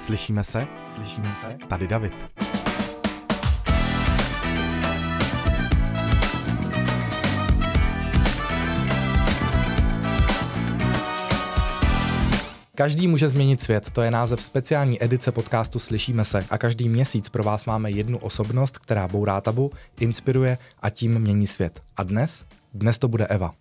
Slyšíme se? Slyšíme se? Tady David. Každý může změnit svět, to je název speciální edice podcastu Slyšíme se a každý měsíc pro vás máme jednu osobnost, která bourá tabu, inspiruje a tím mění svět. A dnes? Dnes to bude Eva.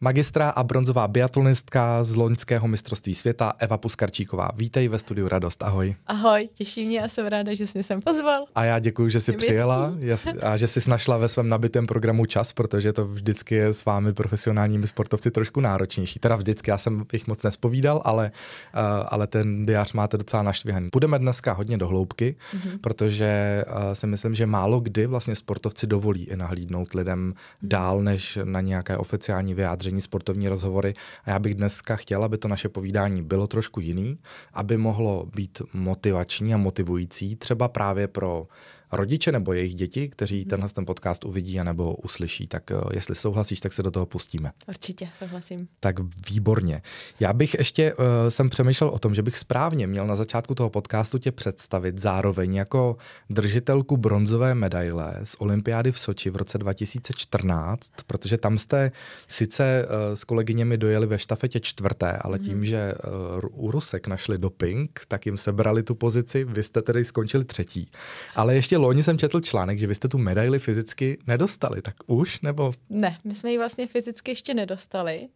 Magistra a bronzová biatlonistka z loňského mistrovství světa Eva Puskarčíková. Vítej ve studiu Radost, ahoj. Ahoj, těší mě a jsem ráda, že jsi mě sem pozval. A já děkuji, že jsi Měm přijela a že jsi našla ve svém nabitém programu čas, protože to vždycky je s vámi profesionálními sportovci trošku náročnější. Teda vždycky, já jsem jich moc nespovídal, ale, eh, ale ten diář máte docela naštvěhaný. Půjdeme dneska hodně do hloubky, mm-hmm. protože eh, si myslím, že málo kdy vlastně sportovci dovolí i nahlídnout lidem mhm. dál než na nějaké oficiální vyjádření hospodaření, sportovní rozhovory. A já bych dneska chtěla, aby to naše povídání bylo trošku jiný, aby mohlo být motivační a motivující třeba právě pro rodiče nebo jejich děti, kteří mhm. tenhle ten podcast uvidí a nebo uslyší. Tak eh, jestli souhlasíš, tak se do toho pustíme. Určitě, souhlasím. Tak výborně. Já bych ještě uh, jsem přemýšlel o tom, že bych správně měl na začátku toho podcastu tě představit zároveň jako držitelku bronzové medaile z olympiády v Soči v roce 2014, protože tam jste sice uh, s kolegyněmi dojeli ve štafetě čtvrté, ale mhm. tím, mm. že uh, u Rusek našli doping, tak jim sebrali tu pozici, vy jste tedy skončili třetí. Ale ještě loni jsem četl článek, že vy jste tu medaili fyzicky nedostali, tak už nebo? Ne, my jsme ji vlastně fyzicky ještě nedostali.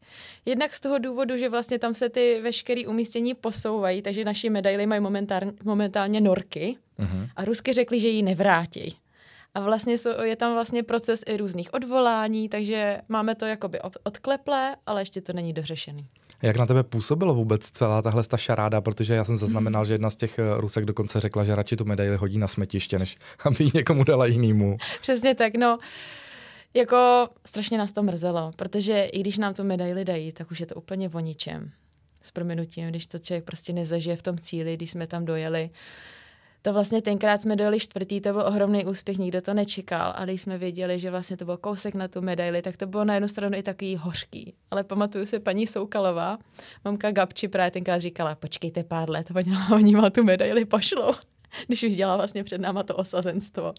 Jednak z toho důvodu, že vlastně tam se ty veškeré umístění posouvají, takže naši medaily mají momentár, momentálně norky uh-huh. a Rusky řekli, že ji nevrátí. A vlastně je tam vlastně proces i různých odvolání, takže máme to jakoby odkleplé, ale ještě to není dořešený. Jak na tebe působilo vůbec celá tahle ta šaráda, protože já jsem hmm. zaznamenal, že jedna z těch eh, Rusek dokonce řekla, že radši tu medaili hodí na smetiště, než aby ji někomu dala jinému. Přesně tak, no. Jako strašně nás to mrzelo, protože i když nám tu medaili dají, tak už je to úplně o ničem. S prominutím, když to člověk prostě nezažije v tom cíli, když jsme tam dojeli. Uh, to vlastně tenkrát jsme dojeli čtvrtý, to byl ohromný úspěch, nikdo to nečekal. ale když jsme věděli, že vlastně to byl kousek na tu medaili, tak to bylo na jednu stranu i takový hořký. Ale pamatuju se paní Soukalová, mamka Gabči právě tenkrát říkala, počkejte pár let, oni má tu medaili pošlou, když už dělá vlastně před náma to osazenstvo.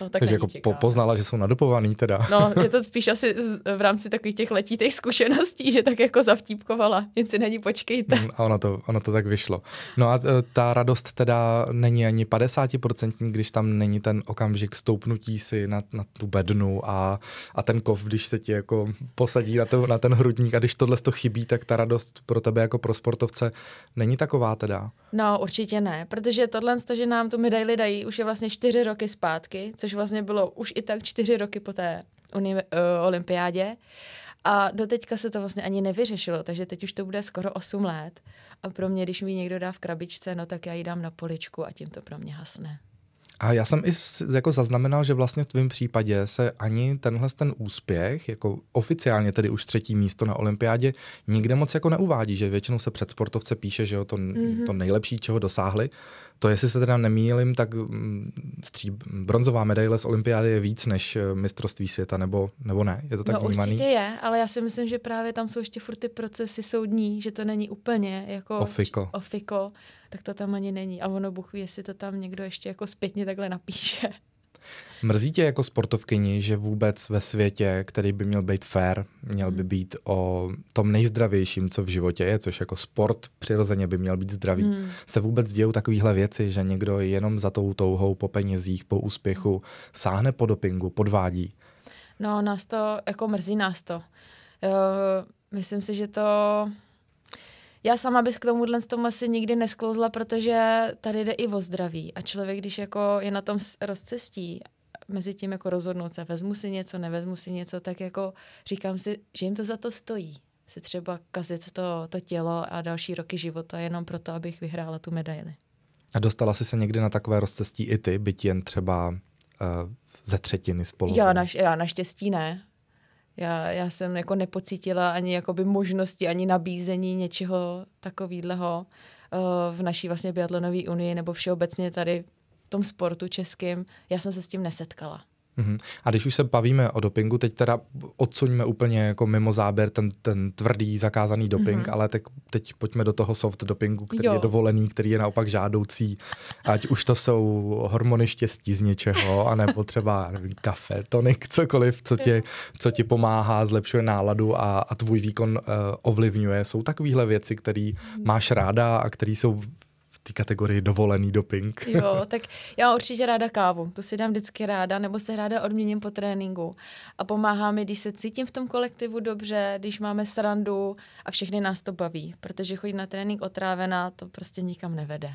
No, tak Takže jako po, poznala, že jsou nadopovaný teda. No, je to spíš asi v rámci takových těch letítejch zkušeností, že tak jako zavtípkovala, nic si na ní počkejte. Hmm, a ono to, ono to tak vyšlo. No a e, ta radost teda není ani 50%, když tam není ten okamžik stoupnutí si na, na tu bednu a, a ten kov, když se ti jako posadí na, to, na ten hrudník a když tohle to chybí, tak ta radost pro tebe jako pro sportovce není taková teda? No, určitě ne, protože tohle, že nám tu medaili dají, už je vlastně čtyři roky zpátky, což což vlastně bylo už i tak čtyři roky po té uni- uh, olympiádě. A doteďka se to vlastně ani nevyřešilo, takže teď už to bude skoro 8 let. A pro mě, když mi někdo dá v krabičce, no tak já ji dám na poličku a tím to pro mě hasne. A já jsem i jako zaznamenal, že vlastně v tvém případě se ani tenhle ten úspěch, jako oficiálně tedy už třetí místo na olympiádě, nikde moc jako neuvádí, že většinou se před sportovce píše, že jo, to, mm-hmm. to nejlepší, čeho dosáhli. To, jestli se teda nemýlim, tak mm, stří bronzová medaile z olympiády je víc než eh, mistrovství světa, nebo, nebo ne? Je to tak no, vnímaný? určitě je, ale já si myslím, že právě tam jsou ještě furt ty procesy soudní, že to není úplně jako... Ofiko. Ofiko tak to tam ani není. A ono, buchví, jestli to tam někdo ještě jako zpětně takhle napíše. Mrzí tě jako sportovkyni, že vůbec ve světě, který by měl být fair, měl by hmm. být o tom nejzdravějším, co v životě je, což jako sport přirozeně by měl být zdravý, hmm. se vůbec dějou takovéhle věci, že někdo jenom za tou touhou po penězích, po úspěchu hmm. sáhne po dopingu, podvádí. No, nás to, jako mrzí nás to. Uh, myslím si, že to já sama bych k z tomu asi nikdy nesklouzla, protože tady jde i o zdraví. A člověk, když jako je na tom rozcestí mezi tím jako rozhodnout se, vezmu si něco, nevezmu si něco, tak jako říkám si, že jim to za to stojí. Se třeba kazit to, to tělo a další roky života jenom proto, abych vyhrála tu medaili. A dostala jsi se někdy na takové rozcestí i ty, byť jen třeba uh, ze třetiny spolu? Já, naš, já naštěstí ne já, já jsem jako nepocítila ani jakoby možnosti, ani nabízení něčeho takového eh, v naší vlastně biatlonové unii nebo všeobecně tady v tom sportu českým. Já jsem se s tím nesetkala. Mm-hmm. A když už se bavíme o dopingu, teď teda odsuňme úplně jako mimo záběr ten, ten tvrdý zakázaný mhm. doping, mm-hmm. ale teď, teď pojďme do toho soft dopingu, který jo. je dovolený, který je naopak žádoucí, ať už to jsou hormony štěstí z něčeho, anebo třeba nevím, kafe, tonik, cokoliv, co ti, co ti pomáhá, zlepšuje náladu a, a tvůj výkon uh, ovlivňuje. Jsou takovéhle věci, které mm-hmm. máš ráda a které jsou té kategorii dovolený doping. Jo, tak já určitě ráda kávu, to si dám vždycky ráda, nebo se ráda odměním po tréninku. A pomáhá mi, když se cítím v tom kolektivu dobře, když máme srandu a všechny nás to baví, protože chodit na trénink otrávená, to prostě nikam nevede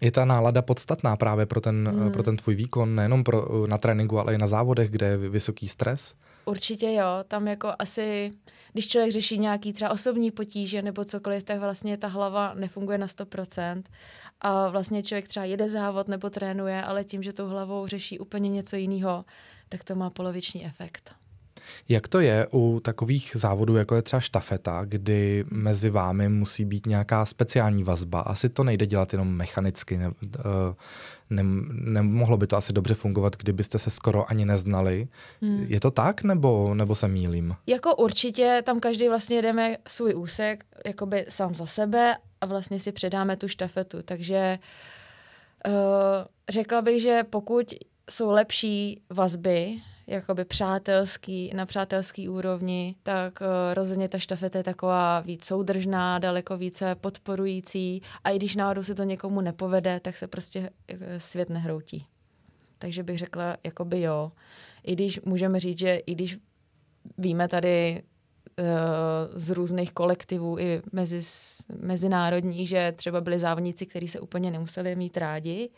je ta nálada podstatná právě pro ten, hmm. pro ten tvůj výkon, nejenom pro, eh, na tréninku, ale i na závodech, kde je vysoký stres? Určitě jo, tam jako asi, když člověk řeší nějaký třeba osobní potíže nebo cokoliv, tak vlastně ta hlava nefunguje na 100%. A vlastně člověk třeba jede závod nebo trénuje, ale tím, že tou hlavou řeší úplně něco jiného, tak to má poloviční efekt. Jak to je u takových závodů, jako je třeba štafeta, kdy mezi vámi musí být nějaká speciální vazba? Asi to nejde dělat jenom mechanicky. Ne, eh, ne, nemohlo by to asi dobře fungovat, kdybyste se skoro ani neznali. Hmm. Je to tak, nebo, nebo se mílím? Jako určitě, tam každý vlastně jedeme svůj úsek, jakoby sám za sebe a vlastně si předáme tu štafetu. Takže uh, řekla bych, že pokud jsou lepší vazby jakoby přátelský, na přátelský úrovni, tak uh, rozhodně ta štafeta je taková víc soudržná, daleko více podporující a i když náhodou se to někomu nepovede, tak se prostě uh, svět nehroutí. Takže bych řekla, jakoby jo. I když můžeme říct, že i když víme tady eh, z různých kolektivů i mezi, mezinárodní, že třeba byli závodníci, kteří se úplně nemuseli mít rádi,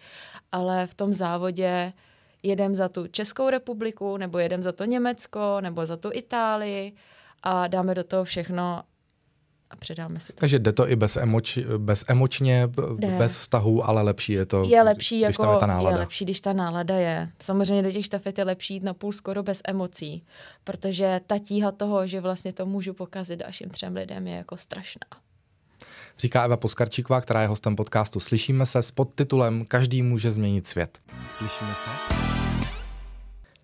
ale v tom závodě uh, jedem za tu Českou republiku, nebo jedem za to Německo, nebo za tu Itálii a dáme do toho všechno a předáme si to. Takže jde to i bez, emoč, bez emočně, jde. bez vztahů, ale lepší je to, je lepší, když jako, tam je jako- ta nálada. Je lepší, když ta nálada je. Samozřejmě do těch štafet je lepší jít na půl skoro bez emocí, protože ta tíha toho, že vlastně to můžu pokazit dalším třem lidem, je jako strašná říká Eva Poskarčíková, která je hostem podcastu Slyšíme se s podtitulem Každý může změnit svět. Slyšíme se.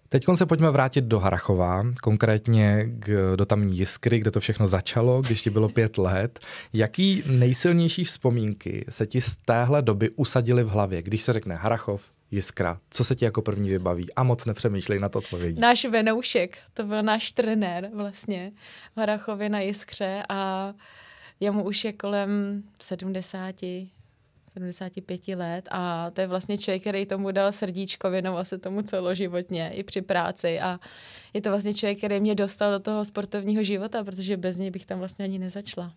Teď se pojďme vrátit do Harachova, konkrétně k, do tamní Jiskry, kde to všechno začalo, když ti bylo pět let. Jaký nejsilnější vzpomínky se ti z téhle doby usadily v hlavě, když se řekne Harachov, Jiskra, co se ti jako první vybaví? A moc nepřemýšlej na to odpovědi. Náš Venoušek, to byl náš trenér vlastně v Harachově na Jiskře a jemu už je kolem 70, 75 let a to je vlastně člověk, který tomu dal srdíčko, věnoval se tomu celoživotně i při práci a je to vlastně člověk, který mě dostal do toho sportovního života, protože bez něj bych tam vlastně ani nezačla.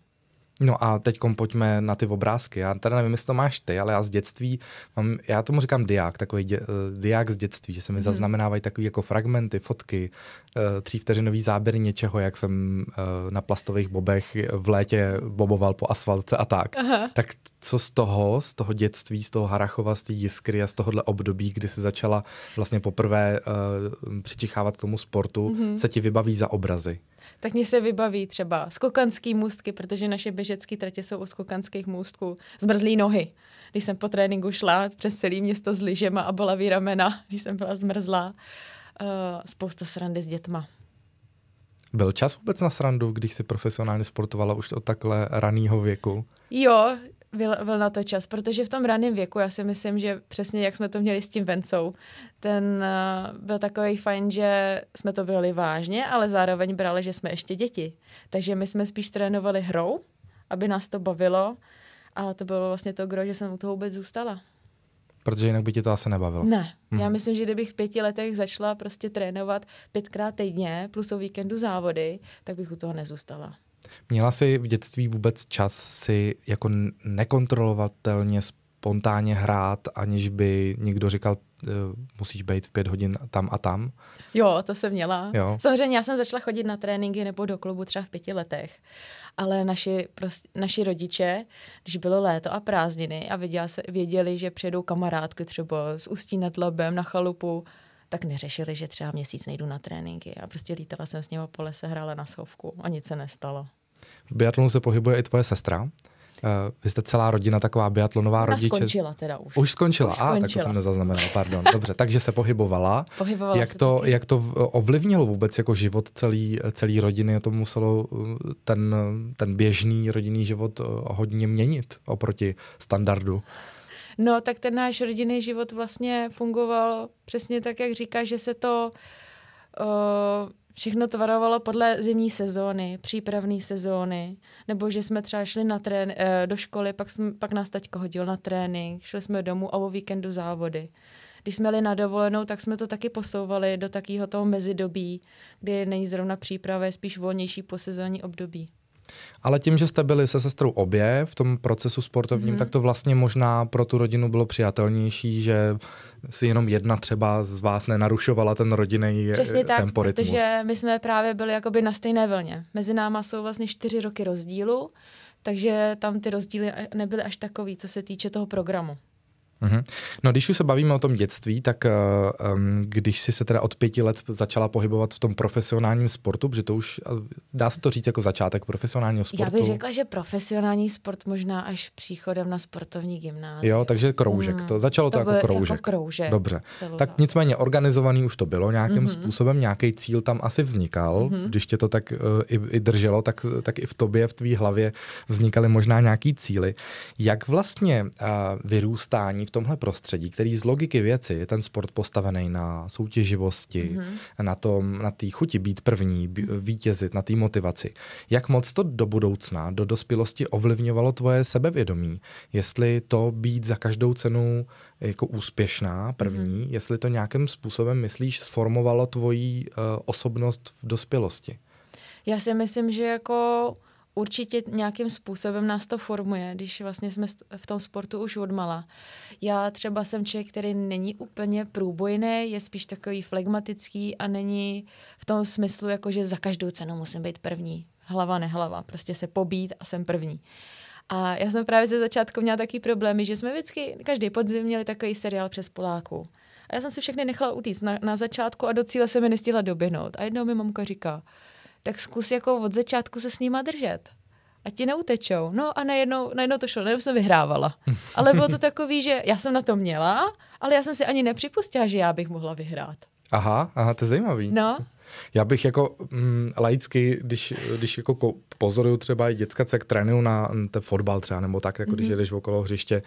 No a teď pojďme na ty obrázky. Já tady nevím, jestli to máš ty, ale já z dětství, mám, já tomu říkám diák, takový dě, uh, diák z dětství, že se mi hmm. zaznamenávají takový jako fragmenty, fotky, uh, třívteřinový záběry něčeho, jak jsem uh, na plastových bobech v létě boboval po asfaltce a tak. Aha. Tak co z toho, z toho dětství, z toho Harachova, z té jiskry a z tohohle období, kdy se začala vlastně poprvé uh, přičichávat k tomu sportu, hmm. se ti vybaví za obrazy? tak mě se vybaví třeba skokanský můstky, protože naše běžecké tratě jsou u skokanských můstků. Zmrzlý nohy. Když jsem po tréninku šla přes celé město s lyžema a bolaví ramena, když jsem byla zmrzlá. Uh, spousta srandy s dětma. Byl čas vůbec na srandu, když jsi profesionálně sportovala už od takhle raného věku? Jo, byl, byl na to čas, protože v tom raném věku, já si myslím, že přesně jak jsme to měli s tím Vencou, ten uh, byl takový fajn, že jsme to brali vážně, ale zároveň brali, že jsme ještě děti. Takže my jsme spíš trénovali hrou, aby nás to bavilo. A to bylo vlastně to gro, že jsem u toho vůbec zůstala. Protože jinak by tě to asi nebavilo. Ne. Hmm. Já mhm. myslím, že kdybych v pěti letech začala prostě trénovat pětkrát týdně plus o víkendu závody, tak bych u toho nezůstala. Měla jsi v dětství vůbec čas si jako nekontrolovatelně spontánně hrát, aniž by někdo říkal, e, musíš být v pět hodin tam a tam? Jo, to jsem měla. Jo. Samozřejmě já jsem začala chodit na tréninky nebo do klubu třeba v pěti letech ale naši, prost, naši rodiče, když bylo léto a prázdniny a věděla se, věděli, že přijedou kamarádky třeba z Ústí nad Labem na chalupu, tak neřešili, že třeba měsíc nejdu na tréninky. A prostě lítala jsem s něma po lese, hrála na schovku a nic se nestalo. V biatlonu se pohybuje i tvoje sestra. Uh, vy jste celá rodina taková biatlonová Ona Už skončila teda už. Už skončila, už skončila. a ah, tak to jsem nezaznamenal, pardon. Dobře, takže se pohybovala. pohybovala jak, se to, taky. jak to ovlivnilo vůbec jako život celý, celý rodiny? To muselo eh, ten, ten běžný rodinný život eh, hodně měnit oproti standardu. No, tak ten náš rodinný život vlastně fungoval přesně tak, jak říká, že se to... Uh, Všechno tvarovalo podle zimní sezóny, přípravné sezóny, nebo že jsme třeba šli na trén, eh, do školy, pak, jsme, pak nás taťko hodil na trénink, šli jsme domů a o víkendu závody. Když jsme jeli na dovolenou, tak jsme to taky posouvali do takého toho mezidobí, kdy není zrovna příprava, je spíš volnější posezónní období. Ale tím, že jste byli se sestrou obě v tom procesu sportovním, mm. tak to vlastně možná pro tu rodinu bylo přijatelnější, že si jenom jedna třeba z vás nenarušovala ten rodinný eh, Přesně tak, temporitmus. protože my jsme právě byli jakoby na stejné vlně. Mezi náma jsou vlastně čtyři roky rozdílu, takže tam ty rozdíly eh, nebyly až takový, co se týče toho programu. Mm-hmm. No když už se bavíme o tom dětství, tak um, když si se teda od pěti let začala pohybovat v tom profesionálním sportu, protože to už eh, dá se to říct jako začátek profesionálního sportu. Já bych řekla, že profesionální sport možná až příchodem na sportovní gymnázium. Jo, takže kroužek. Mm. To začalo to, to jako, jako kroužek. Jako kroužek. Dobře. Celou tak nicméně organizovaný už to bylo nějakým mm-hmm. způsobem, nějaký cíl tam asi vznikal. Mm-hmm. Když tě to tak uh, i, i drželo, tak, tak i v tobě, v tvý hlavě vznikaly možná nějaký cíly. Jak vlastně uh, vyrůstání v tomhle prostředí, který z logiky věci je ten sport postavený na soutěživosti, mm-hmm. na tom, na chuti být první, b- vítězit, na té motivaci. Jak moc to do budoucna, do dospělosti ovlivňovalo tvoje sebevědomí? Jestli to být za každou cenu jako úspěšná, první, mm-hmm. jestli to nějakým způsobem, myslíš, sformovalo tvoji uh, osobnost v dospělosti? Já si myslím, že jako určitě nějakým způsobem nás to formuje, když vlastně jsme v tom sportu už odmala. Já třeba jsem člověk, který není úplně průbojný, je spíš takový flegmatický a není v tom smyslu, jako že za každou cenu musím být první. Hlava, nehlava, prostě se pobít a jsem první. A já jsem právě ze začátku měla taky problémy, že jsme vždycky, každý podzim měli takový seriál přes Poláku. A já jsem si všechny nechala utíct na, na začátku a do cíle se mi nestihla doběhnout. A jednou mi mamka říká, tak zkus jako od začátku se s nima držet. A ti neutečou. No a najednou, najednou to šlo, najednou jsem vyhrávala. Ale bylo to takový, že já jsem na to měla, ale já jsem si ani nepřipustila, že já bych mohla vyhrát. Aha, aha, to je zajímavý. No, já bych jako mm, laicky, když, když jako pozoruju třeba i děcka, jak trénují na mm, ten fotbal třeba, nebo tak, jako mm-hmm. když mhm. jedeš okolo hřiště,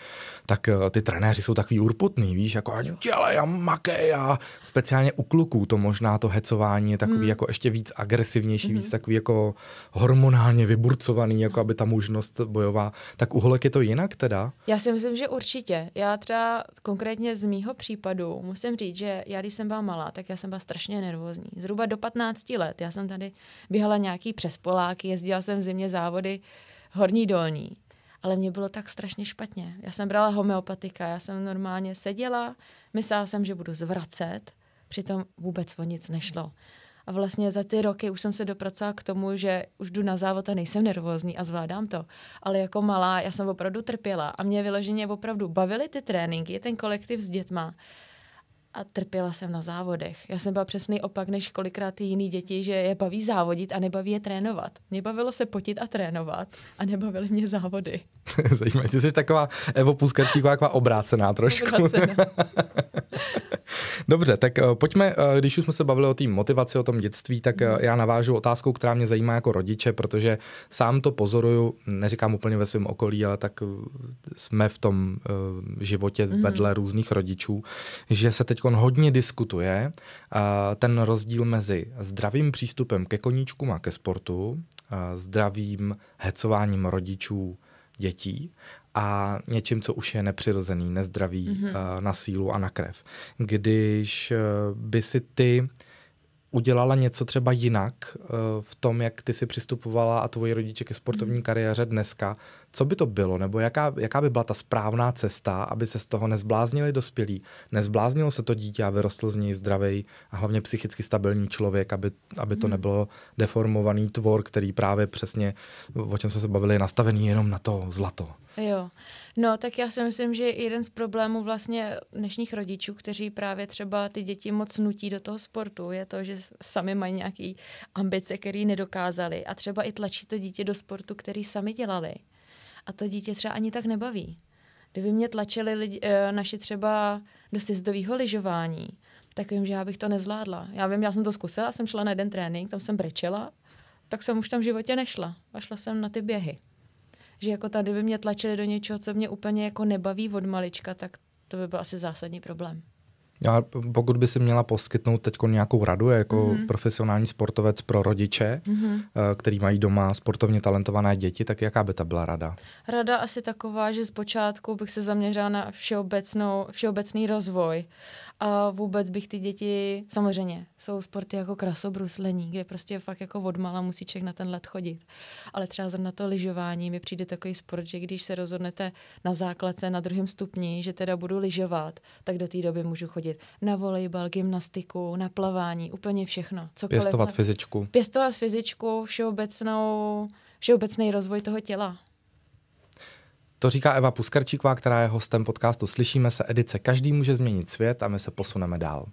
tak uh, ty trenéři jsou takový urputný, víš, jako a dělej a makej a speciálně u kluků to možná to hecování je takový mm. jako ještě víc agresivnější, mm-hmm. víc mhm. takový jako hormonálně vyburcovaný, jako aby ta možnost bojová. Tak u holek je to jinak teda? Já si myslím, že určitě. Já třeba konkrétně z mýho případu musím říct, že já když jsem byla malá, tak já jsem byla strašně nervózní. Zhruba do 15 let. Já jsem tady běhala nějaký Poláky, jezdila jsem v zimě závody horní dolní. Ale mě bylo tak strašně špatně. Já jsem brala homeopatika, já jsem normálně seděla, myslela jsem, že budu zvracet, přitom vůbec o nic nešlo. A vlastně za ty roky už jsem se dopracovala k tomu, že už jdu na závod a nejsem nervózní a zvládám to. Ale jako malá, já jsem opravdu trpěla a mě vyloženě opravdu bavily ty tréninky, ten kolektiv s dětma a trpěla jsem na závodech. Já jsem byla přesný opak než kolikrát ty jiný děti, že je baví závodit a nebaví je trénovat. Mě bavilo se potit a trénovat a nebavily mě závody. Zajímavé, ty jsi taková Evo Puskarčíková, taková obrácená trošku. Obrácená. Dobře, tak eh, pojďme, eh, když už jsme se bavili o té motivaci, o tom dětství, tak eh, mhm. já navážu otázkou, která mě zajímá jako rodiče, protože sám to pozoruju, neříkám úplně ve svém okolí, ale tak jsme v tom životě vedle hmm různých rodičů, že se teď teď hodně diskutuje ten rozdíl mezi zdravým přístupem ke koníčkům a ke sportu, zdravým hecováním rodičů dětí a něčím, co už je nepřirozený, nezdravý mm-hmm. na sílu a na krev. Když e, by si ty udělala něco třeba jinak eh, v tom, jak ty si přistupovala a tvoji rodiče ke sportovní hmm. kariéře dneska, co by to bylo, nebo jaká, jaká by byla ta správná cesta, aby se z toho nezbláznili dospělí, nezbláznilo se to dítě a vyrostl z něj zdravý a hlavně psychicky stabilní člověk, aby, aby to hmm. nebylo deformovaný tvor, který právě přesně, o čem jsme se bavili, je nastavený jenom na to zlato. Jo. No, tak já si myslím, že jeden z problémů vlastně dnešních rodičů, kteří právě třeba ty děti moc nutí do toho sportu, je to, že sami mají nějaký ambice, které nedokázali a třeba i tlačí to dítě do sportu, který sami dělali. A to dítě třeba ani tak nebaví. Kdyby mě tlačili lidi, eh, naši třeba do sjezdového lyžování, tak vím, že já bych to nezvládla. Já vím, já jsem to zkusila, jsem šla na jeden trénink, tam jsem brečela, tak jsem už tam v životě nešla. A šla jsem na ty běhy že jako tady by mě tlačili do něčeho, co mě úplně jako nebaví od malička, tak to by byl asi zásadní problém. Já, pokud by si měla poskytnout teď nějakou radu jako mm-hmm. profesionální sportovec pro rodiče, mm-hmm. který mají doma sportovně talentované děti, tak jaká by ta byla rada? Rada asi taková, že zpočátku bych se zaměřila na všeobecnou, všeobecný rozvoj a vůbec bych ty děti, samozřejmě, jsou sporty jako krasobruslení, kde prostě fakt jako odmala musí člověk na ten let chodit. Ale třeba zrovna to lyžování mi přijde takový sport, že když se rozhodnete na základce na druhém stupni, že teda budu lyžovat, tak do té doby můžu chodit chodit na volejbal, gymnastiku, na plavání, úplně všechno. Cokoliv. Pěstovat fyzičku. Pěstovat fyzičku, všeobecnou, všeobecný rozvoj toho těla. To říká Eva Puskarčíková, která je hostem podcastu Slyšíme se edice Každý může změnit svět a my se posuneme dál.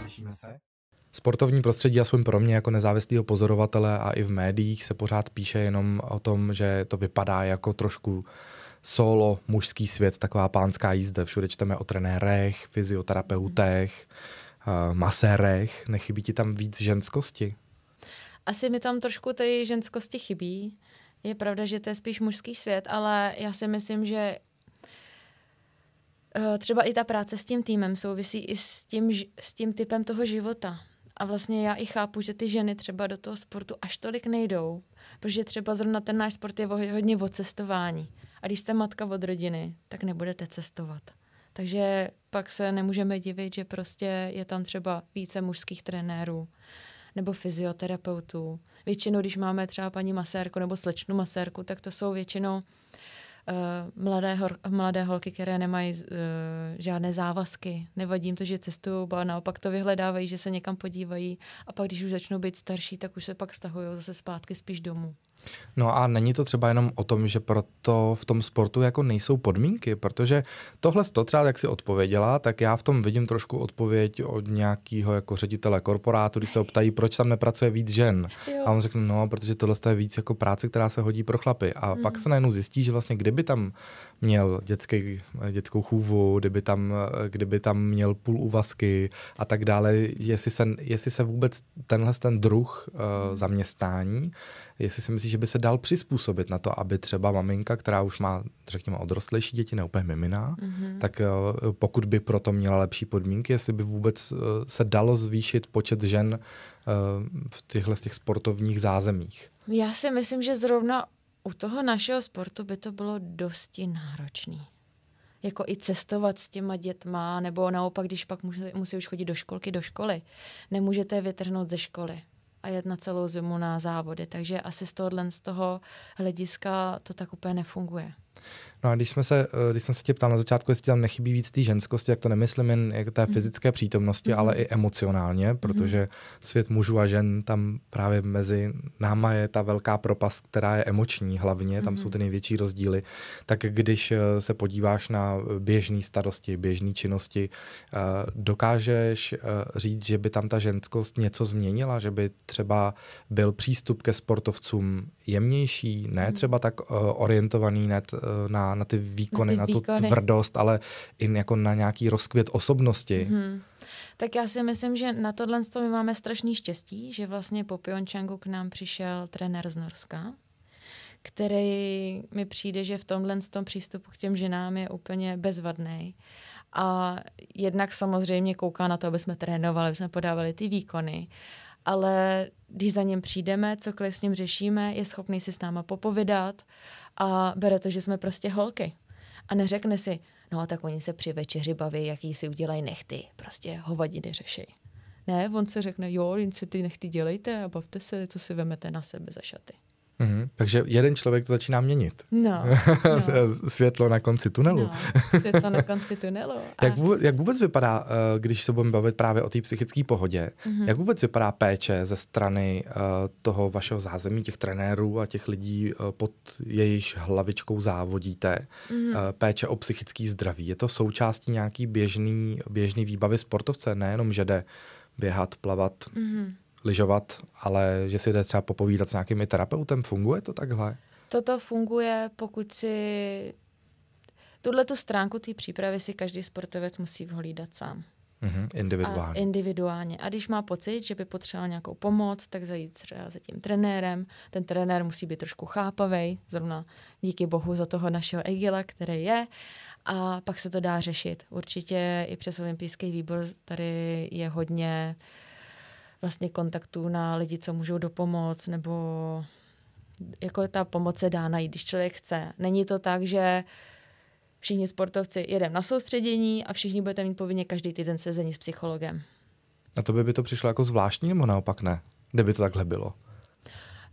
Slyšíme se? Sportovní prostředí, aspoň pro mě jako nezávislého pozorovatele a i v médiích se pořád píše jenom o tom, že to vypadá jako trošku solo mužský svět, taková pánská jízda. Všude čteme o trenérech, fyzioterapeutech, eh, masérech. Nechybí ti tam víc ženskosti? Asi mi tam trošku té ženskosti chybí. Je pravda, že to je spíš mužský svět, ale já si myslím, že eh, třeba i ta práce s tím týmem souvisí i s tím, s tím typem toho života. A vlastně já i chápu, že ty ženy třeba do toho sportu až tolik nejdou, protože třeba zrovna ten náš sport je hodně o cestování. A když jste matka od rodiny, tak nebudete cestovat. Takže pak se nemůžeme divit, že prostě je tam třeba více mužských trenérů nebo fyzioterapeutů. Většinou, když máme třeba paní masérku nebo slečnu masérku, tak to jsou většinou uh, mladé, hor- mladé holky, které nemají uh, žádné závazky. Nevadím to, že cestují, ba naopak to vyhledávají, že se někam podívají a pak, když už začnou být starší, tak už se pak stahují zase zpátky spíš domů. No a není to třeba jenom o tom, že proto v tom sportu jako nejsou podmínky, protože tohle to třeba, jak si odpověděla, tak já v tom vidím trošku odpověď od nějakého jako ředitele korporátu, když se ho ptají, proč tam nepracuje víc žen. Jo. A on řekne, no, protože tohle je víc jako práce, která se hodí pro chlapy. A mm. pak se najednou zjistí, že vlastně kdyby tam měl dětský, dětskou chůvu, kdyby tam, kdyby tam měl půl úvazky a tak dále, jestli se, jestli se vůbec tenhle ten druh uh, zaměstnání, jestli si myslíš, že by se dal přizpůsobit na to, aby třeba maminka, která už má, řekněme, odrostlejší děti, ne úplně miminá, mm-hmm. tak eh, pokud by proto měla lepší podmínky, jestli by vůbec eh, se dalo zvýšit počet žen eh, v těchto těch sportovních zázemích. Já si myslím, že zrovna u toho našeho sportu by to bylo dosti náročné, jako i cestovat s těma dětma, nebo naopak, když pak musí, musí už chodit do školky, do školy. Nemůžete je vytrhnout ze školy a jet na celou zimu na závody. Takže asi z tohohle z toho hlediska to tak úplně nefunguje. No a když, jsme se, eh, když jsem se tě ptal na začátku, jestli tam nechybí víc té ženskosti, jak to nemyslím jen té mhm. fyzické přítomnosti, mm-hmm. ale mhm. i emocionálně, protože mhm. svět mužů a žen tam právě mezi náma je ta velká propast, která je emoční hlavně, tam mm-hmm. jsou ty největší rozdíly. Tak když eh, se podíváš na eh, běžné starosti, běžné činnosti, dokážeš říct, že by tam ta ženskost něco změnila, že by třeba byl přístup ke sportovcům jemnější, ne třeba tak orientovaný, ne Eh, na, na ty výkony, na, ty výkony. na tu tvrdost, ale i jako na nějaký rozkvět osobnosti. Hmm. Tak já si myslím, že na tohle my máme strašný štěstí, že vlastně po Pyeongchangu k nám přišel trenér z Norska, který mi přijde, že v tomhle tom přístupu k těm ženám je úplně bezvadný. A jednak samozřejmě kouká na to, aby jsme trénovali, aby jsme podávali ty výkony, ale když za ním přijdeme, cokoliv s ním řešíme, je schopný si s náma popovídat, a bere to, že jsme prostě holky. A neřekne si, no a tak oni se při večeři baví, jaký si udělají nechty, prostě hovadiny řešej. Ne, on se řekne, jo, jen si ty nechty dělejte a bavte se, co si vemete na sebe za šaty. Mm-hmm. Takže jeden člověk to začíná měnit. No, no. světlo na konci tunelu. No, světlo na konci tunelu. A... jak, vůbec, jak vůbec vypadá, eh, když se budeme bavit právě o té psychické pohodě, mm-hmm. jak vůbec vypadá péče ze strany eh, toho vašeho zázemí, těch trenérů a těch lidí, eh, pod jejíž hlavičkou závodíte? Mm-hmm. Péče o psychický zdraví. Je to součástí nějaký běžný, běžný výbavy sportovce? Nejenom, že jde běhat, plavat, mm-hmm lyžovat, ale že si jde třeba popovídat s nějakým terapeutem, funguje to takhle? Toto funguje, pokud si... Tuhle tu stránku té přípravy si každý sportovec musí vhlídat sám. Mm-hmm, individuálně. A individuálně. A když má pocit, že by potřeboval nějakou pomoc, tak zajít třeba za tím trenérem. Ten trenér musí být trošku chápavý, zrovna díky bohu za toho našeho Egila, který je. A pak se to dá řešit. Určitě i přes olympijský výbor tady je hodně uh, vlastně kontaktů na lidi, co můžou dopomoc, nebo jako ta pomoc se dá najít, když člověk chce. Není to tak, že všichni sportovci jedeme na soustředění a všichni budete mít povinně každý týden sezení s psychologem. A to by, by to přišlo jako zvláštní, nebo naopak ne? by to takhle bylo?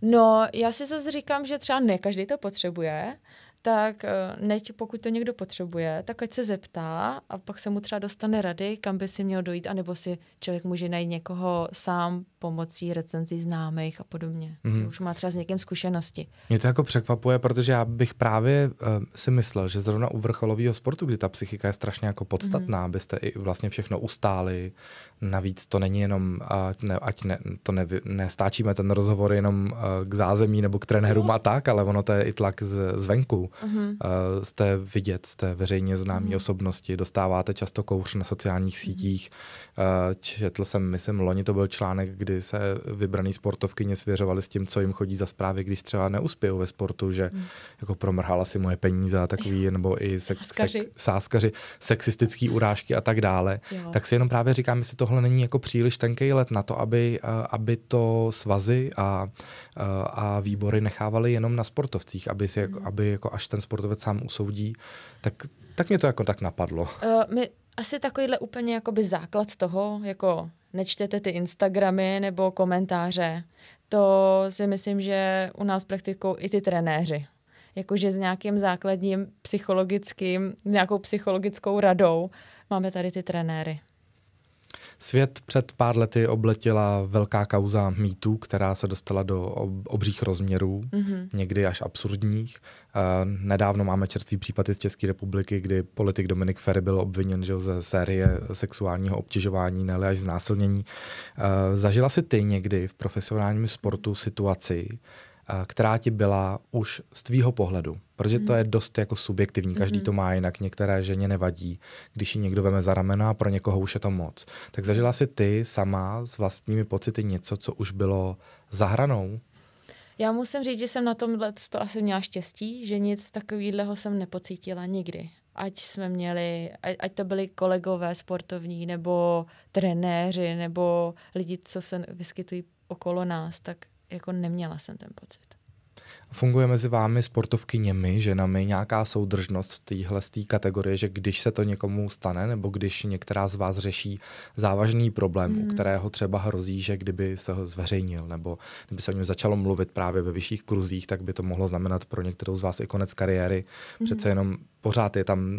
No, já si zase říkám, že třeba ne každý to potřebuje, tak eh, neď pokud to někdo potřebuje, tak ať se zeptá a pak se mu třeba dostane rady, kam by si měl dojít, anebo si člověk může najít někoho sám pomocí recenzí známých a podobně. Mm-hmm. Už má třeba s někým zkušenosti. Mě to jako překvapuje, protože já bych právě uh, si myslel, že zrovna u vrcholového sportu, kdy ta psychika je strašně jako podstatná, mm-hmm. abyste i vlastně všechno ustáli. Navíc to není jenom, uh, ne, ať ne, to ne, nestáčíme ten rozhovor jenom uh, k zázemí nebo k trenérům mm-hmm. a tak, ale ono to je i tlak z, zvenku. Mm-hmm. Uh, jste vidět, jste veřejně známí mm-hmm. osobnosti, dostáváte často kouř na sociálních mm-hmm. sítích. Uh, četl jsem, myslím, loni to byl článek, kdy se vybrané sportovkyně svěřovaly s tím, co jim chodí za zprávy, když třeba neuspějí ve sportu, že hmm. jako promrhala si moje peníze a takový, nebo i sex, sáskaři. Sex, sáskaři, sexistický urážky a tak dále, jo. tak si jenom právě říkám, jestli tohle není jako příliš tenký let na to, aby, aby to svazy a, a výbory nechávaly jenom na sportovcích, aby, si, jako, hmm. aby jako až ten sportovec sám usoudí, tak, tak mě to jako tak napadlo. Uh, my asi takovýhle úplně jakoby základ toho, jako nečtete ty Instagramy nebo komentáře. To si myslím, že u nás praktikují i ty trenéři. Jakože s nějakým základním psychologickým, nějakou psychologickou radou máme tady ty trenéry. Svět před pár lety obletila velká kauza mýtů, která se dostala do obřích rozměrů, mm-hmm. někdy až absurdních. Eh, nedávno máme čerstvý případ z České republiky, kdy politik Dominik Ferry byl obviněn že, ze série sexuálního obtěžování, ne až znásilnění. Eh, zažila si ty někdy v profesionálním sportu situaci, která ti byla už z tvýho pohledu. Protože to je mm. dost jako subjektivní, každý to mm-hmm. má jinak, některé ženě nevadí, když ji někdo veme za ramena, pro někoho už je to moc. Tak zažila si ty sama s vlastními pocity něco, co už bylo za hranou? Já musím říct, že jsem na tomhle to asi měla štěstí, že nic takového jsem nepocítila nikdy. Ať jsme měli, ať to byli kolegové sportovní, nebo trenéři, nebo lidi, co se vyskytují okolo nás, tak jako neměla jsem ten pocit. Funguje mezi vámi sportovkyněmi, ženami nějaká soudržnost téhle z té kategorie, že když se to někomu stane, nebo když některá z vás řeší závažný problém, mm. u hmm. kterého třeba hrozí, že kdyby se ho zveřejnil, nebo kdyby se o něm začalo mluvit právě ve vyšších kruzích, tak by to mohlo znamenat pro některou z vás i konec kariéry. Hmm. Přece jenom pořád je tam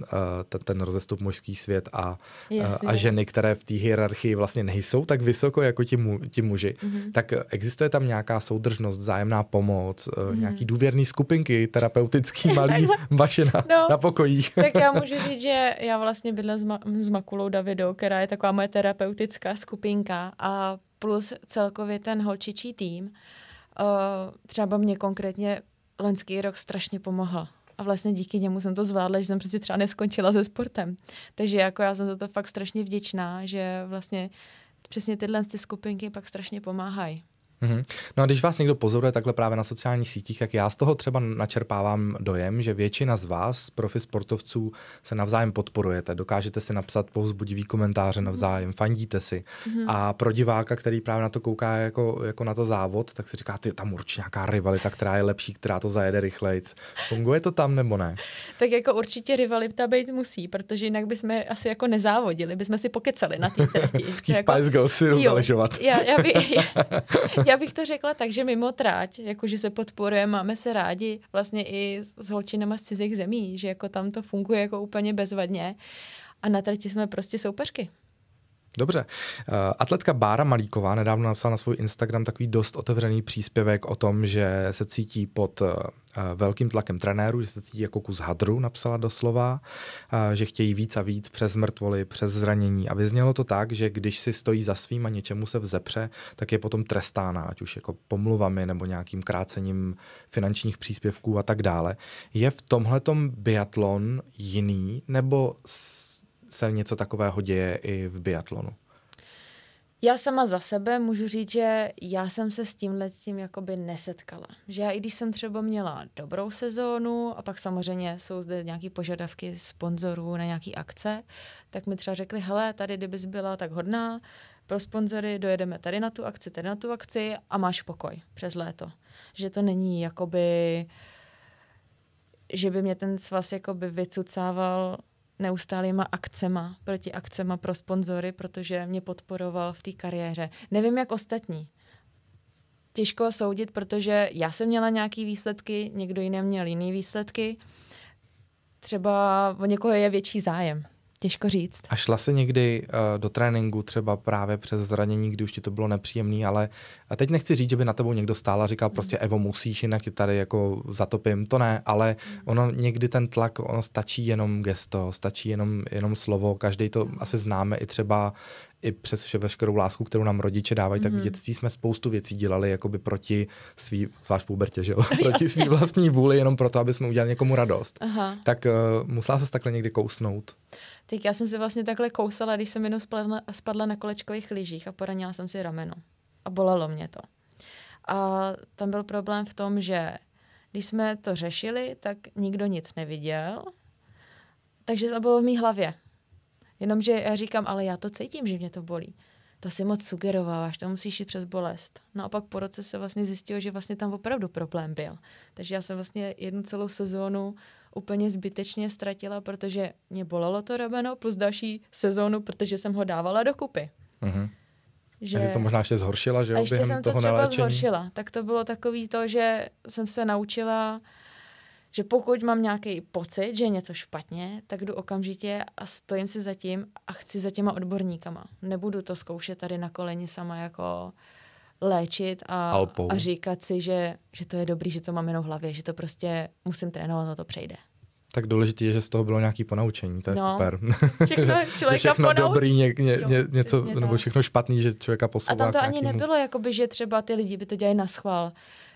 uh, ten rozestup mužský svět a, yes, uh, a ženy, které v té hierarchii vlastně nejsou tak vysoko jako ti, mu, ti muži, mm tak existuje tam nějaká soudržnost, zájemná pomoc, mm nějaký nějaký důvěrný skupinky terapeutický malý vaše na, no, na pokojích. tak já můžu říct, že já vlastně bydlím s, ma- s Makulou Davidou, která je taková moje terapeutická skupinka a plus celkově ten holčičí tým uh, třeba mě konkrétně loňský rok strašně pomohl. A vlastně díky němu jsem to zvládla, že jsem přeci prostě třeba neskončila se sportem. Takže jako já jsem za to fakt strašně vděčná, že vlastně přesně tyhle ty skupinky pak strašně pomáhají. Mm-hmm. No a když vás někdo pozoruje takhle právě na sociálních sítích, tak já z toho třeba načerpávám dojem, že většina z vás, profi sportovců, se navzájem podporujete, dokážete si napsat povzbudivý komentáře mhm. navzájem, fandíte si. Mm-hmm. A pro diváka, který právě na to kouká jako, jako na to závod, tak si říká, ty tam určitě nějaká rivalita, která je lepší, která to zajede rychleji. Funguje to tam nebo ne? tak jako určitě rivalita být musí, protože jinak bychom asi jako nezávodili, bychom si pokecali na té trati. Jaký jako, Spice Girls si jo, já, já, by, já, já bych to řekla tak, že mimo tráť, jakože se podporujeme, máme se rádi, vlastně i s holčinama z cizích zemí, že jako tam to funguje jako úplně bezvadně. A na trati jsme prostě soupeřky. Dobře. Eh, atletka Bára Malíková nedávno napsala na svůj Instagram takový dost otevřený příspěvek o tom, že se cítí pod eh, velkým tlakem trenérů, že se cítí jako kus hadru, napsala doslova, eh, že chtějí víc a víc přes mrtvoly, přes zranění. A vyznělo to tak, že když si stojí za svým a něčemu se vzepře, tak je potom trestána, ať už jako pomluvami nebo nějakým krácením finančních příspěvků a tak dále. Je v tomhletom biatlon jiný nebo se něco takového děje i v biatlonu? Já sama za sebe můžu říct, že já jsem se s tímhle tím jakoby nesetkala. Že já i když jsem třeba měla dobrou sezónu a pak samozřejmě jsou zde nějaké požadavky sponzorů na nějaké akce, tak mi třeba řekli, hele, tady kdybys byla tak hodná, pro sponzory dojedeme tady na tu akci, tady na tu akci a máš pokoj přes léto. Že to není jakoby, že by mě ten svaz jakoby vycucával neustálýma akcema, proti akcema pro sponzory, protože mě podporoval v té kariéře. Nevím, jak ostatní. Těžko soudit, protože já jsem měla nějaký výsledky, někdo jiný měl jiné výsledky. Třeba o někoho je větší zájem. Těžko říct. A šla se někdy uh, do tréninku třeba právě přes zranění, kdy už ti to bylo nepříjemné, ale a teď nechci říct, že by na tebou někdo stál a říkal prostě mhm. Evo musíš, jinak ti tady jako zatopím, to ne, ale mhm. ono někdy ten tlak, ono stačí jenom gesto, stačí jenom, jenom slovo, každý to asi známe i třeba i přes vše, veškerou lásku, kterou nám rodiče dávají, mm-hmm. tak v mhm. dětství jsme spoustu věcí dělali jakoby proti svý, zvlášť pubertě, že jo? proti svý vlastní vůli, jenom proto, aby jsme udělali někomu radost. Aha. Tak uh, musela se takhle někdy kousnout. Tak já jsem se vlastně takhle kousala, když jsem jenom spadla, spadla na kolečkových lyžích a poranila jsem si rameno. A bolelo mě to. A tam byl problém v tom, že když jsme to řešili, tak nikdo nic neviděl, takže to bylo v mý hlavě. Jenomže já říkám, ale já to cítím, že mě to bolí. To si moc sugerováváš, to musíš jít přes bolest. Naopak po roce se vlastně zjistilo, že vlastně tam opravdu problém byl. Takže já jsem vlastně jednu celou sezónu úplně zbytečně ztratila, protože mě bolelo to rameno, plus další sezónu, protože jsem ho dávala dokupy. Mm-hmm. Že... A to možná ještě zhoršila, že jo? A ještě jsem to třeba naléčení. zhoršila. Tak to bylo takový to, že jsem se naučila že pokud mám nějaký pocit, že je něco špatně, tak jdu okamžitě a stojím si za tím a chci za těma odborníkama. Nebudu to zkoušet tady na koleni sama jako léčit a, a říkat si, že, že to je dobrý, že to mám jenom v hlavě, že to prostě musím trénovat a to přejde. Tak důležité je, že z toho bylo nějaké ponaučení, to je no. super. Všechno, všechno dobrý, ně, ně, ně, něco, nebo všechno špatný, že člověka posouvá. A tam to ani nebylo, jakoby, že třeba ty lidi by to dělali na schvál.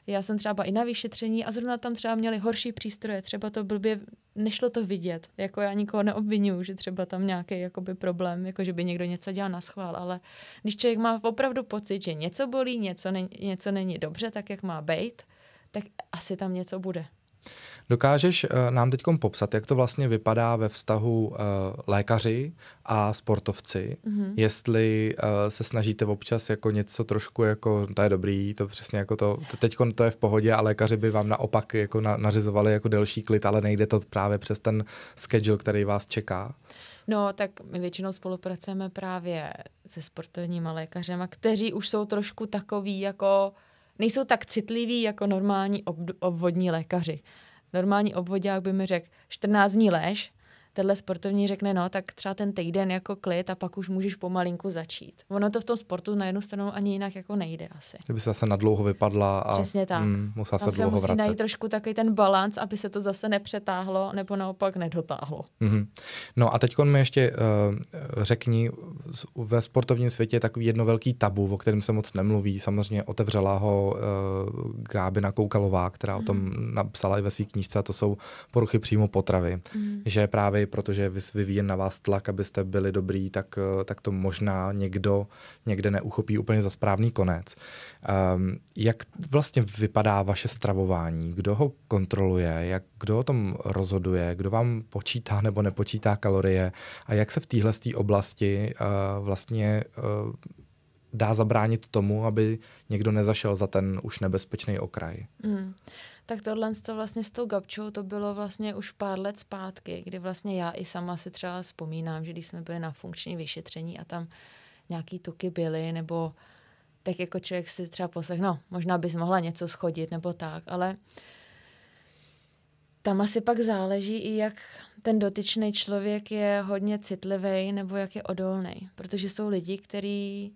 Já jsem třeba i na vyšetření a zrovna tam třeba měli horší přístroje, třeba to blbě nešlo to vidět. Jako já nikoho neobvinuju, že třeba tam nějaký jakoby problém, jako že by někdo něco dělal na schvál, ale když člověk má opravdu pocit, že něco bolí, něco, ne, něco není dobře, tak jak má být, tak asi tam něco bude. Dokážeš eh, nám teď popsat, jak to vlastně vypadá ve vztahu eh, lékaři a sportovci? Mm-hmm. Jestli eh, se snažíte občas jako něco trošku jako, to je dobrý, to přesně jako to, teď to je v pohodě a lékaři by vám naopak jako na, nařizovali jako delší klid, ale nejde to právě přes ten schedule, který vás čeká? No, tak my většinou spolupracujeme právě se sportovníma lékařema, kteří už jsou trošku takový jako nejsou tak citliví jako normální obvodní lékaři. Normální obvodňák by mi řekl 14 dní léž, tenhle sportovní řekne, no, tak třeba ten týden jako klid a pak už můžeš pomalinku začít. Ono to v tom sportu na jednu stranu ani jinak jako nejde asi. Kdyby se zase nadlouho vypadla a Přesně tak. Mm, musela se dlouho se musí vracet. najít trošku takový ten balans, aby se to zase nepřetáhlo nebo naopak nedotáhlo. Mm-hmm. No a teď mi ještě uh, řekni, ve sportovním světě je takový jedno velký tabu, o kterém se moc nemluví. Samozřejmě otevřela ho uh, eh, Gábina Koukalová, která mm. o tom mhm. napsala i ve své knížce, a to jsou poruchy přímo potravy. Mm. Že právě dobrý, protože je vyvíjen na vás tlak, abyste byli dobrý, tak, eh, tak to možná někdo někde neuchopí úplně za správný konec. Um, jak vlastně vypadá vaše stravování? Kdo ho kontroluje? Jak, kdo o tom rozhoduje? Kdo vám počítá nebo nepočítá kalorie? A jak se v téhle oblasti uh, vlastně uh, dá zabránit tomu, aby někdo nezašel za ten už nebezpečný okraj? Mm tak tohle to vlastně s tou Gabčou to bylo vlastně už pár let zpátky, kdy vlastně já i sama si třeba vzpomínám, že když jsme byli na funkční vyšetření a tam nějaký tuky byly, nebo tak jako člověk si třeba poslech, no, možná bys mohla něco schodit nebo tak, ale tam asi pak záleží i jak ten dotyčný člověk je hodně citlivý nebo jak je odolný, protože jsou lidi, kteří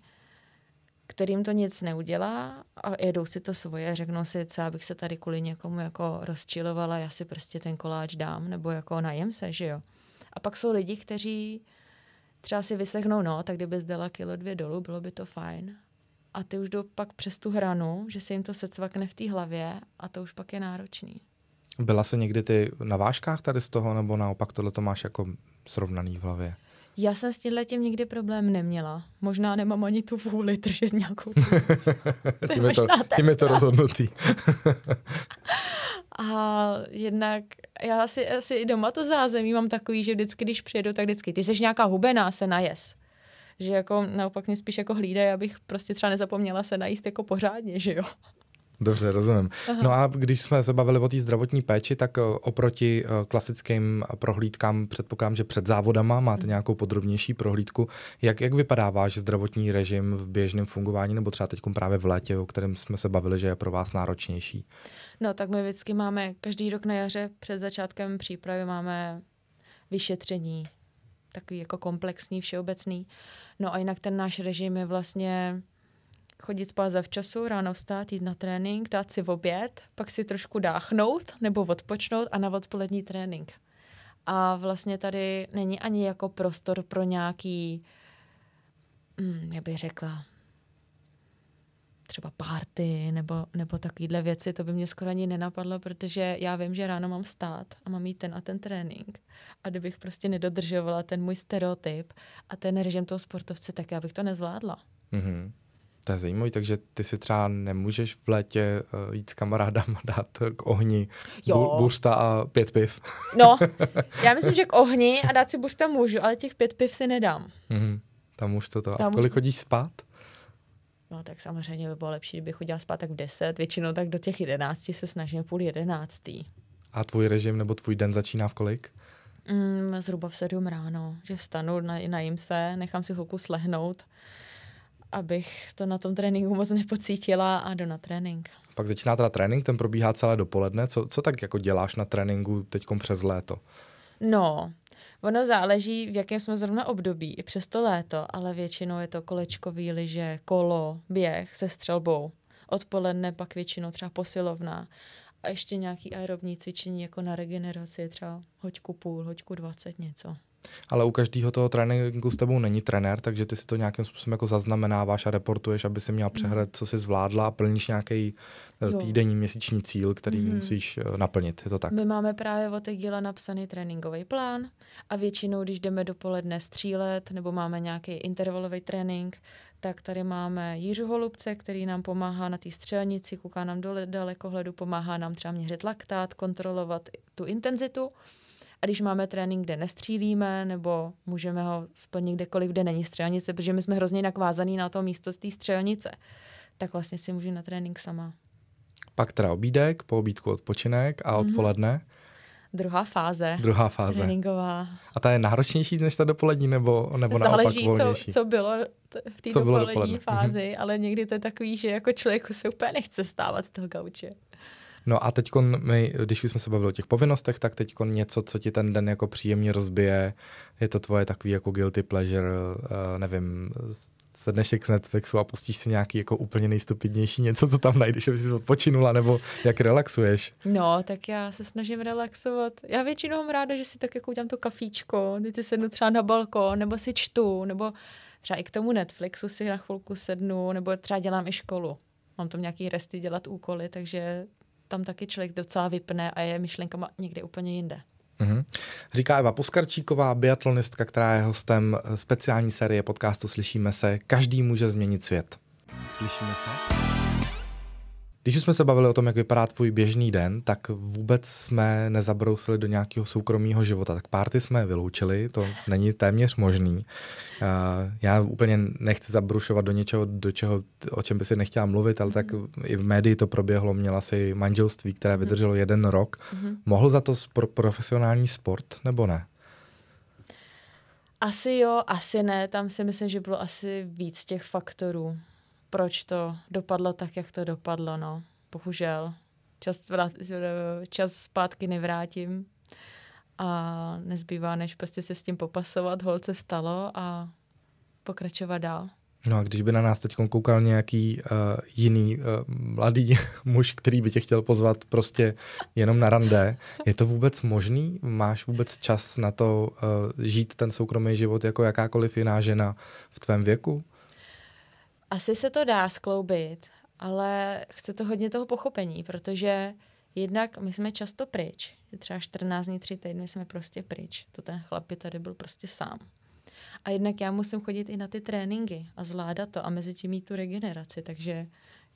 kterým to nic neudělá a jedou si to svoje, řeknou si, co abych se tady kvůli někomu jako rozčilovala, já si prostě ten koláč dám, nebo jako najem se, že jo. A pak jsou lidi, kteří třeba si vysehnou, no, tak kdyby zdala kilo dvě dolů, bylo by to fajn. A ty už jdou pak přes tu hranu, že se jim to secvakne v té hlavě a to už pak je náročný. Byla se někdy ty na vážkách tady z toho, nebo naopak tohle to máš jako srovnaný v hlavě? Já jsem s tímhle tím nikdy problém neměla. Možná nemám ani tu vůli držet nějakou tím, je to, tím je to rozhodnutý. a jednak já asi, asi i doma to zázemí mám takový, že vždycky, když přijedu, tak vždycky ty jsi nějaká hubená, se najes. Že jako naopak mě spíš jako hlídají, abych prostě třeba nezapomněla se najíst jako pořádně, že jo. Dobře, rozumím. Aha. No a když jsme se bavili o té zdravotní péči, tak eh, oproti eh, klasickým eh, prohlídkám předpokládám, že před závodama máte mhm. nějakou podrobnější prohlídku. Jak, jak vypadá váš zdravotní režim v běžném fungování, nebo třeba teď právě v létě, o kterém jsme se bavili, že je pro vás náročnější? No tak my vždycky máme každý rok na jaře před začátkem přípravy máme vyšetření, takový jako komplexní, všeobecný. No a jinak ten náš režim je vlastně chodit spát včasu, ráno vstát, jít na trénink, dát si v oběd, pak si trošku dáchnout nebo odpočnout a na odpolední trénink. A vlastně tady není ani jako prostor pro nějaký, hm, já bych řekla, třeba party nebo, nebo takovéhle věci, to by mě skoro ani nenapadlo, protože já vím, že ráno mám stát a mám jít ten a ten trénink. A kdybych prostě nedodržovala ten můj stereotyp a ten režim toho sportovce, tak já bych to nezvládla. Mm-hmm. To je zajímavé, takže ty si třeba nemůžeš v létě uh, jít s kamarádama dát k ohni bu- bušta a pět piv. No, já myslím, že k ohni a dát si bušta můžu, ale těch pět piv si nedám. Mm-hmm. Tam už to to. a kolik chodíš spát? No tak samozřejmě by bylo lepší, kdybych chodila spát tak v deset. většinou tak do těch jedenácti se snažím půl jedenáctý. A tvůj režim nebo tvůj den začíná v kolik? Mm, zhruba v sedm ráno, že vstanu, najím se, nechám si chvilku slehnout, abych to na tom tréninku moc nepocítila a jdu na trénink. Pak začíná teda trénink, ten probíhá celé dopoledne. Co, co tak jako děláš na tréninku teď přes léto? No, ono záleží, v jakém jsme zrovna období, i přes to léto, ale většinou je to kolečkový lyže, kolo, běh se střelbou. Odpoledne pak většinou třeba posilovna a ještě nějaký aerobní cvičení jako na regeneraci, třeba hoďku půl, hoďku dvacet něco ale u každého toho tréninku s tebou není trenér, takže ty si to nějakým způsobem jako zaznamenáváš a reportuješ, aby si měla mhm. přehled, co jsi zvládla a plníš nějaký eh, týdenní, měsíční cíl, který mm-hmm. musíš eh, naplnit. Je to tak? My máme právě od Egila napsaný tréninkový plán a většinou, když jdeme dopoledne střílet nebo máme nějaký intervalový trénink, tak tady máme Jiřu Holubce, který nám pomáhá na té střelnici, kouká nám do dalekohledu, pomáhá nám třeba měřit laktát, kontrolovat tu intenzitu když máme trénink, kde nestřílíme, nebo můžeme ho splnit kdekoliv, kde není střelnice, protože my jsme hrozně nakvázaný na to místo z té střelnice, tak vlastně si můžu na trénink sama. Pak teda obídek, po obídku odpočinek a mhm. odpoledne. Mm-hmm druhá fáze. Druhá fáze. Tréninková. A ta je náročnější než ta dopolední, nebo, nebo Záleží, naopak volnější? co, co bylo t- v té dopolední mhm. fázi, mm-hmm. ale někdy to je takový, že jako člověku se úplně nechce stávat z toho gauče. No a teď, když už jsme se bavili o těch povinnostech, tak teď něco, co ti ten den jako příjemně rozbije, je to tvoje takový jako guilty pleasure, eh, nevím, sedneš k Netflixu a pustíš si nějaký jako úplně nejstupidnější něco, co tam najdeš, aby jsi odpočinula, nebo jak relaxuješ? No, tak já se snažím relaxovat. Já většinou mám ráda, že si tak jako udělám to kafíčko, když si sednu třeba na balkon, nebo si čtu, nebo třeba i k tomu Netflixu si na chvilku sednu, nebo třeba dělám i školu. Mám tam nějaký resty dělat úkoly, takže tam taky člověk docela vypne a je myšlenkama někde úplně jinde. Mm-hmm. Říká Eva Puskarčíková, biatlonistka, která je hostem speciální série podcastu Slyšíme se. Každý může změnit svět. Slyšíme se? Když jsme se bavili o tom, jak vypadá tvůj běžný den, tak vůbec jsme nezabrousili do nějakého soukromého života. Tak párty jsme vyloučili, to není téměř možný. Eh, já úplně nechci zabrušovat do něčeho, do čeho, o čem by si nechtěla mluvit, ale tak i v médii to proběhlo. Měla si manželství, které mhm. vydrželo jeden rok. Mhm. Mohl za to profesionální sport nebo ne? Asi jo, asi ne. Tam si myslím, že bylo asi víc těch faktorů proč to dopadlo tak, jak to dopadlo, no. Bohužel. Čas, vrát, čas zpátky nevrátím a nezbývá, než prostě se s tím popasovat, holce stalo a pokračovat dál. No a když by na nás teď koukal nějaký uh, jiný uh, mladý muž, který by tě chtěl pozvat prostě jenom na rande, je to vůbec možný? Máš vůbec čas na to uh, žít ten soukromý život jako jakákoliv jiná žena v tvém věku? Asi se to dá skloubit, ale chce to hodně toho pochopení, protože jednak my jsme často pryč. Třeba 14 dní, 3 týdny jsme prostě pryč. To ten chlap je tady byl prostě sám. A jednak já musím chodit i na ty tréninky a zvládat to a mezi tím mít tu regeneraci, takže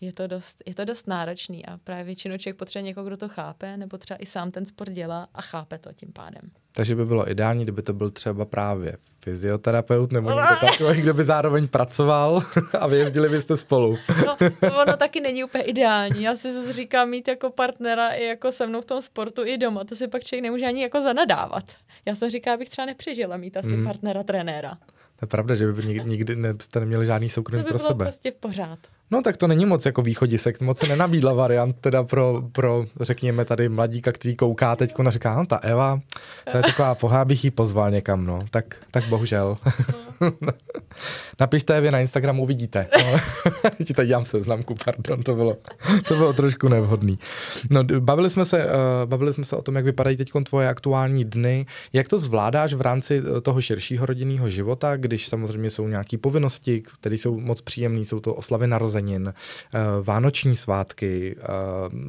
je to dost, je to dost náročný a právě většinou člověk potřebuje někoho, kdo to chápe, nebo třeba i sám ten sport dělá a chápe to tím pádem. Takže by bylo ideální, kdyby to byl třeba právě fyzioterapeut nebo někdo takový, kdo by zároveň pracoval a vyjezdili byste spolu. No, to ono taky není úplně ideální. Já si zase říkám mít jako partnera i jako se mnou v tom sportu i doma. To si pak člověk nemůže ani jako zanadávat. Já jsem říkala, abych třeba nepřežila mít asi hmm. partnera trenéra. To je pravda, že by nikdy, nikdy ne, jste neměli žádný soukromý pro sebe. To by bylo sebe. prostě v pořád. No tak to není moc jako východisek, moc se nenabídla variant teda pro, pro řekněme tady mladíka, který kouká teď ona říká, no ta Eva, to je taková pohá, bych ji pozval někam, no. Tak, tak bohužel. Napište Evě na Instagramu, uvidíte. No. Ti tady dělám seznamku, pardon, to bylo, to bylo trošku nevhodný. No, bavili jsme se, uh, bavili jsme se o tom, jak vypadají teď tvoje aktuální dny. Jak to zvládáš v rámci eh, toho širšího rodinného života, když samozřejmě jsou nějaké povinnosti, které jsou moc příjemné, jsou to oslavy narození narozenin, eh, vánoční svátky, eh,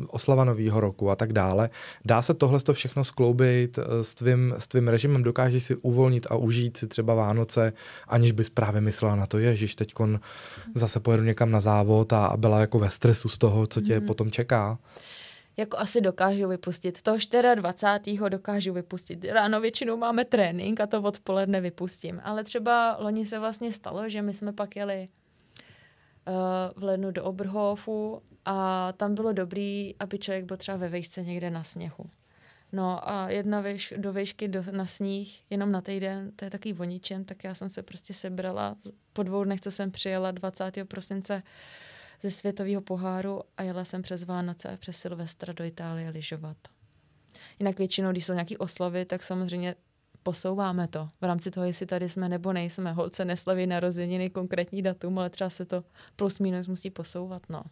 oslava nového roku a tak dále. Dá se tohle to všechno skloubit eh, s tvým, s tvým režimem? Dokážeš si uvolnit a užít si třeba Vánoce, aniž bys právě myslela na to, ježiš, teď zase pojedu někam na závod a byla jako ve stresu z toho, co tě mm. potom čeká? jako asi dokážu vypustit. To 24. dokážu vypustit. Ráno většinou máme trénink a to odpoledne vypustím. Ale třeba loni se vlastně stalo, že my jsme pak jeli Eh, v lednu do Oberhofu a tam bylo dobrý, aby člověk byl třeba ve vejšce někde na sněhu. No a jedna výš, do vejšky do, na sníh, jenom na týden, to je taký voničen, tak já jsem se prostě sebrala. Po dvou dnech, co jsem přijela 20. prosince ze světového poháru a jela jsem přes Vánoce a přes Silvestra do Itálie lyžovat. Jinak většinou, když jsou nějaké oslavy, tak samozřejmě posouváme to v rámci toho, jestli tady jsme nebo nejsme. Holce neslaví narozeniny konkrétní datum, ale třeba se to plus minus musí posouvat. No.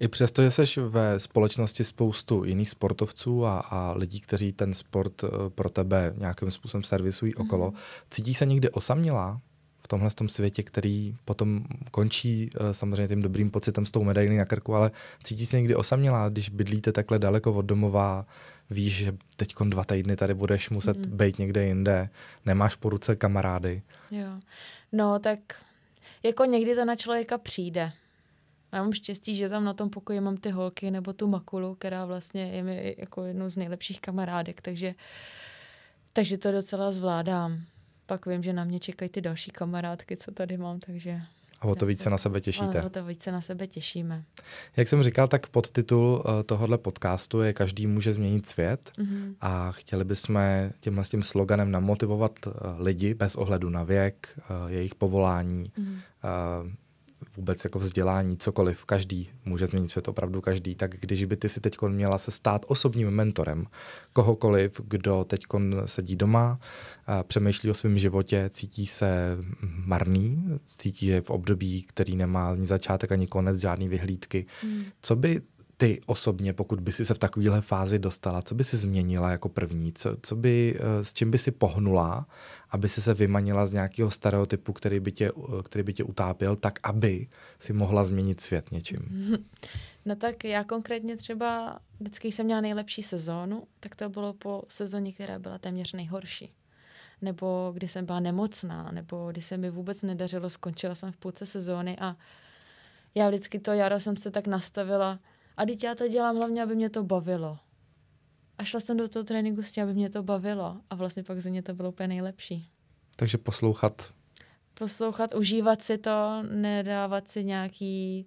I přesto, že jsi ve společnosti spoustu jiných sportovců a, a lidí, kteří ten sport eh, pro tebe nějakým způsobem servisují mm-hmm. okolo, mhm. cítíš se někdy osamělá? v tomhle tom světě, který potom končí eh, samozřejmě tím dobrým pocitem s tou medailí na krku, ale cítí se někdy osamělá, když bydlíte takhle daleko od domova, víš, že teď dva týdny tady budeš muset mm. být někde jinde, nemáš po ruce kamarády. Jo, no tak jako někdy to na člověka přijde. Já mám štěstí, že tam na tom pokoji mám ty holky nebo tu makulu, která vlastně je mi jako jednou z nejlepších kamarádek, takže, takže to docela zvládám pak vím, že na mě čekají ty další kamarádky, co tady mám, takže... A o to více se... na sebe těšíte. A o to více na sebe těšíme. Jak jsem říkal, tak podtitul eh, tohohle podcastu je Každý může změnit svět mm-hmm. a chtěli bychom tímhle s tím sloganem namotivovat eh, lidi bez ohledu na věk, eh, jejich povolání, mm-hmm vůbec jako vzdělání, cokoliv, každý může změnit svět, opravdu každý, tak když by ty si teď měla se stát osobním mentorem kohokoliv, kdo teď sedí doma, přemýšlí o svém životě, cítí se marný, cítí, že je v období, který nemá ani začátek, ani konec, žádný vyhlídky, mm. co by ty osobně, pokud by si se v takovéhle fázi dostala, co by si změnila jako první? Co, co by, eh, s čím by si pohnula, aby si se vymanila z nějakého stereotypu, který by, tě, eh, který by tě utápěl, tak aby si mohla změnit svět něčím? No tak já konkrétně třeba vždycky, když jsem měla nejlepší sezónu, tak to bylo po sezóně, která byla téměř nejhorší nebo kdy jsem byla nemocná, nebo kdy se mi vůbec nedařilo, skončila jsem v půlce sezóny a já vždycky to jaro jsem se tak nastavila, a teď já to dělám hlavně, aby mě to bavilo. A šla jsem do toho tréninku s tím, aby mě to bavilo. A vlastně pak ze mě to bylo úplně nejlepší. Takže poslouchat. Poslouchat, užívat si to, nedávat si nějaký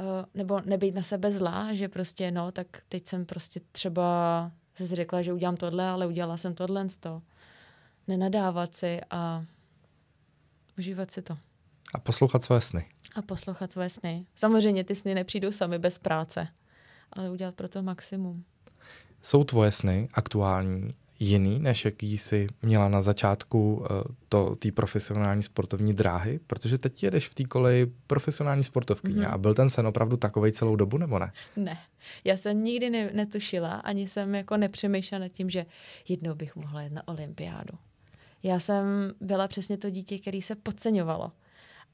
uh, nebo nebejt na sebe zlá, že prostě no, tak teď jsem prostě třeba se řekla, že udělám tohle, ale udělala jsem tohle z toho. Nenadávat si a užívat si to. A poslouchat své sny. A poslouchat své sny. Samozřejmě ty sny nepřijdou sami bez práce, ale udělat pro to maximum. Jsou tvoje sny aktuální jiný, než jaký jsi měla na začátku eh, té profesionální sportovní dráhy? Protože teď jedeš v té koleji profesionální sportovkyně mm-hmm. a byl ten sen opravdu takový celou dobu, nebo ne? Ne. Já jsem nikdy ne- netušila, ani jsem jako nepřemýšlela nad tím, že jednou bych mohla jít na olympiádu. Já jsem byla přesně to dítě, který se podceňovalo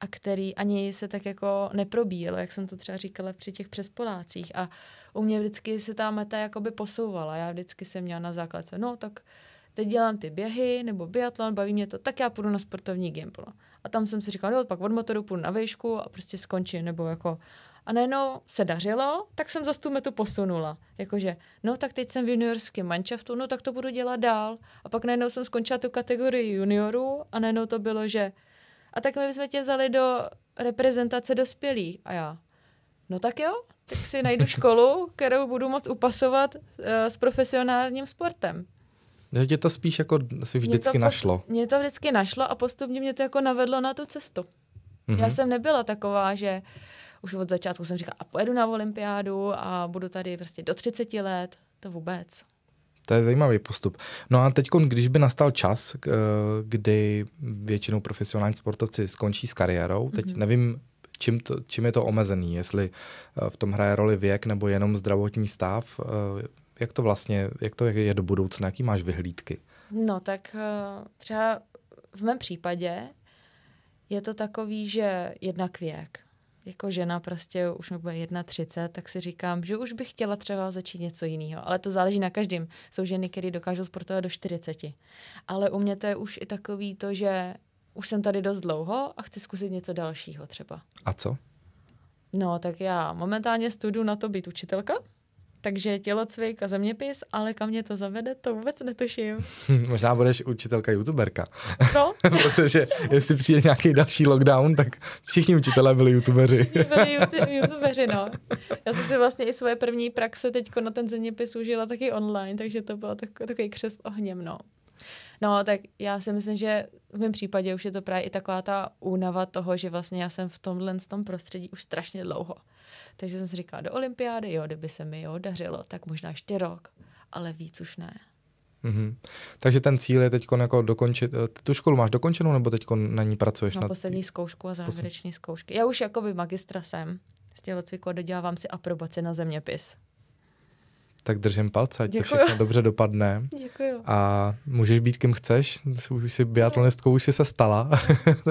a který ani se tak jako neprobíjel, jak jsem to třeba říkala při těch přespolácích. A u mě vždycky se ta meta jakoby posouvala. Já vždycky jsem měla na základce, no tak teď dělám ty běhy nebo biatlon, baví mě to, tak já půjdu na sportovní gimbal. A tam jsem si říkala, no pak od motoru půjdu na vejšku a prostě skončím, nebo jako a najednou se dařilo, tak jsem zase tu metu posunula. Jakože, no tak teď jsem v juniorském manšaftu, no tak to budu dělat dál. A pak najednou jsem skončila tu kategorii juniorů a najednou to bylo, že a tak my bychom tě vzali do reprezentace dospělých. A já, no tak jo, tak si najdu školu, kterou budu moc upasovat uh, s profesionálním sportem. Takže no, tě to spíš jako si vždycky mě to našlo. Post, mě to vždycky našlo a postupně mě to jako navedlo na tu cestu. Mm-hmm. Já mhm. jsem nebyla taková, že už od začátku jsem říkala, a pojedu na olympiádu a budu tady prostě do 30 let. To vůbec. To je zajímavý postup. No a teď, když by nastal čas, eh, kdy většinou profesionální sportovci skončí s kariérou, teď mm-hmm. nevím, čím, to, čím je to omezený, jestli eh, v tom hraje roli věk nebo jenom zdravotní stav, eh, jak to vlastně, jak to je do budoucna, jaký máš vyhlídky? No tak třeba v mém případě je to takový, že jednak věk jako žena prostě už mi bude 31, tak si říkám, že už bych chtěla třeba začít něco jiného. Ale to záleží na každém. Jsou ženy, které dokážou sportovat do 40. Ale u mě to je už i takový to, že už jsem tady dost dlouho a chci zkusit něco dalšího třeba. A co? No, tak já momentálně studuju na to být učitelka. Takže tělocvik a zeměpis, ale kam mě to zavede, to vůbec netuším. Možná budeš učitelka youtuberka. No. Protože jestli přijde nějaký další lockdown, tak všichni učitelé byli youtubeři. byli YouTuberi, youtubeři, no. Já jsem si vlastně i svoje první praxe teď na ten zeměpis užila taky online, takže to bylo tak, takový křest ohněm, no. No, tak já si myslím, že v mém případě už je to právě i taková ta únava toho, že vlastně já jsem v tomhle tom prostředí už strašně dlouho. Takže jsem si říkala, do olympiády, jo, kdyby se mi jo dařilo, tak možná ještě rok, ale víc už ne. Mm-hmm. Takže ten cíl je teď jako dokončit. Eh, tu školu máš dokončenou, nebo teď na ní pracuješ? na poslední tý... zkoušku a závěreční zkoušky. Já už jako by magistra jsem z tělocviku a dodělávám si aprobaci na zeměpis tak držím palce, ať Děkuju. to všechno dobře dopadne. Děkuju. A můžeš být kým chceš, už si biatlonistkou už si se stala. to,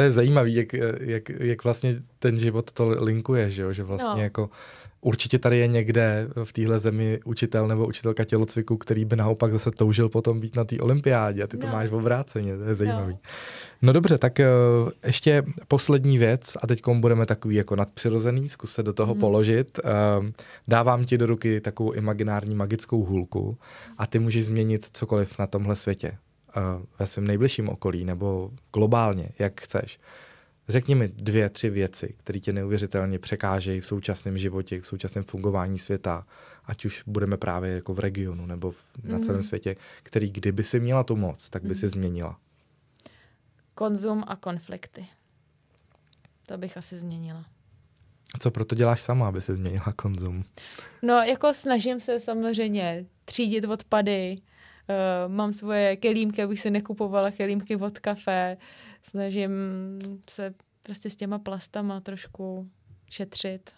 je, to je jak, jak, jak vlastně ten život to linkuje, že, jo? že vlastně no. jako určitě tady je někde v téhle zemi učitel nebo učitelka tělocviku, který by naopak zase toužil potom být na té olympiádě a ty no. to máš v obráceně, to je no. zajímavý. No. No dobře, tak eh, ještě poslední věc a teď budeme takový jako nadpřirozený, zkus se do toho hmm. položit. Ehm, dávám ti do ruky takovou imaginární magickou hůlku a ty můžeš změnit cokoliv na tomhle světě, eh, ve svém nejbližším okolí nebo globálně, jak chceš. Řekni mi dvě, tři věci, které tě neuvěřitelně překážejí v současném životě, v současném fungování světa, ať už budeme právě jako v regionu nebo v, na celém mm. světě, který kdyby si měla tu moc, tak by mm. si mhm. změnila konzum a konflikty. To bych asi změnila. Co proto děláš sama, aby se změnila konzum? No, jako snažím se samozřejmě třídit odpady, Uh, mám svoje kelímky, abych si nekupovala kelímky od kafe, snažím se prostě s těma plastama trošku šetřit,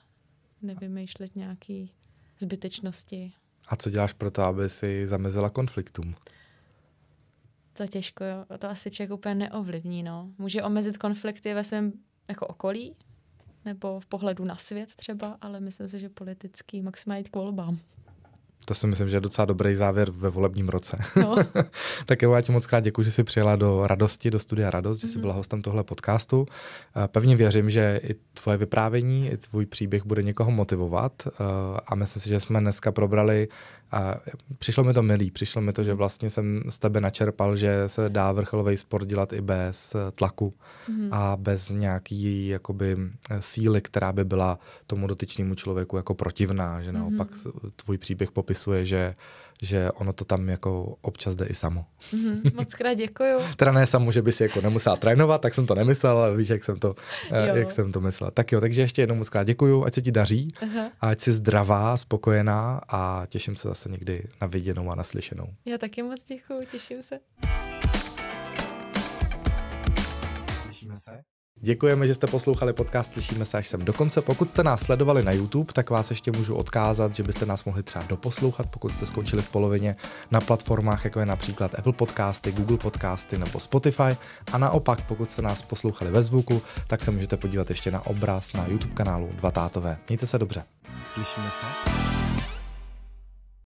nevymýšlet nějaký zbytečnosti. A co děláš pro to, aby si zamezila konfliktům? to těžko, to asi člověk úplně neovlivní, no. Může omezit konflikty ve svém jako okolí, nebo v pohledu na svět třeba, ale myslím si, že politický maximálně k volbám. To si myslím, že je docela dobrý závěr ve volebním roce. No. tak jo, já ti moc krát děkuji, že jsi přijela do radosti, do studia Radost, mm-hmm. že jsi mhm. byla hostem tohle podcastu. Eh, pevně věřím, že i tvoje vyprávění, i tvůj příběh bude někoho motivovat eh, a myslím si, že jsme dneska probrali a přišlo mi to milý, přišlo mi to, že vlastně jsem z tebe načerpal, že se dá vrcholový sport dělat i bez eh, tlaku mm. a bez nějaký jakoby eh, síly, která by byla tomu dotyčnému člověku jako protivná, že naopak mm. tvůj příběh popisuje, že uh, že ono to tam jako občas jde i samo. Mm-hmm, moc krát děkuju. teda ne samo, že by si jako nemusela trénovat, tak jsem to nemyslel, ale víš, jak jsem to, eh, jo. jak jsem to myslel. Tak jo, takže ještě jednou moc krát děkuju, ať se ti daří, uh a ať jsi zdravá, spokojená a těším se zase někdy na viděnou a naslyšenou. Já taky moc děkuju, těším se. Slyšíme se. Děkujeme, že jste poslouchali podcast, slyšíme se až sem do konce. Pokud jste nás sledovali na YouTube, tak vás ještě můžu odkázat, že byste nás mohli třeba doposlouchat, pokud jste skončili v polovině na platformách, jako je například Apple Podcasty, Google Podcasty nebo Spotify. A naopak, pokud jste nás poslouchali ve zvuku, tak se můžete podívat ještě na obraz na YouTube kanálu Dva tátové. Mějte se dobře. Slyšíme se.